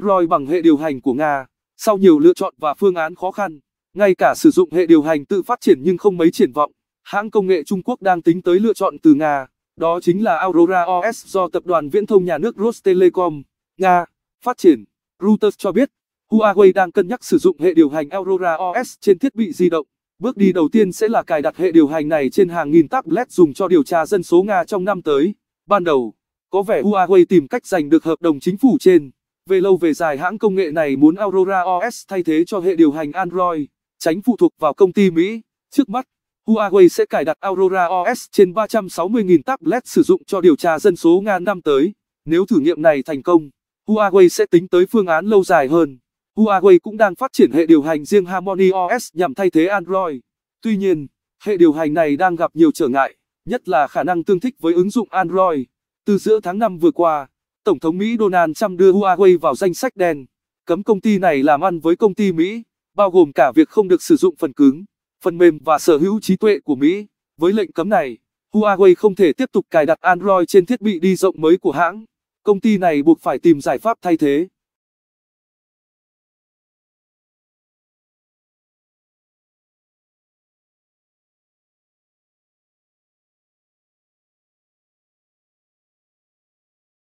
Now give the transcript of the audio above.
Android bằng hệ điều hành của Nga. Sau nhiều lựa chọn và phương án khó khăn, ngay cả sử dụng hệ điều hành tự phát triển nhưng không mấy triển vọng, hãng công nghệ Trung Quốc đang tính tới lựa chọn từ Nga, đó chính là Aurora OS do tập đoàn viễn thông nhà nước Rostelecom, Nga, phát triển. Reuters cho biết, Huawei đang cân nhắc sử dụng hệ điều hành Aurora OS trên thiết bị di động. Bước đi đầu tiên sẽ là cài đặt hệ điều hành này trên hàng nghìn tablet dùng cho điều tra dân số Nga trong năm tới. Ban đầu, có vẻ Huawei tìm cách giành được hợp đồng chính phủ trên về lâu về dài hãng công nghệ này muốn Aurora OS thay thế cho hệ điều hành Android, tránh phụ thuộc vào công ty Mỹ. Trước mắt, Huawei sẽ cài đặt Aurora OS trên 360.000 tablet sử dụng cho điều tra dân số Nga năm tới. Nếu thử nghiệm này thành công, Huawei sẽ tính tới phương án lâu dài hơn. Huawei cũng đang phát triển hệ điều hành riêng Harmony OS nhằm thay thế Android. Tuy nhiên, hệ điều hành này đang gặp nhiều trở ngại, nhất là khả năng tương thích với ứng dụng Android. Từ giữa tháng 5 vừa qua, Tổng thống Mỹ Donald Trump đưa Huawei vào danh sách đen, cấm công ty này làm ăn với công ty Mỹ, bao gồm cả việc không được sử dụng phần cứng, phần mềm và sở hữu trí tuệ của Mỹ. Với lệnh cấm này, Huawei không thể tiếp tục cài đặt Android trên thiết bị đi rộng mới của hãng. Công ty này buộc phải tìm giải pháp thay thế.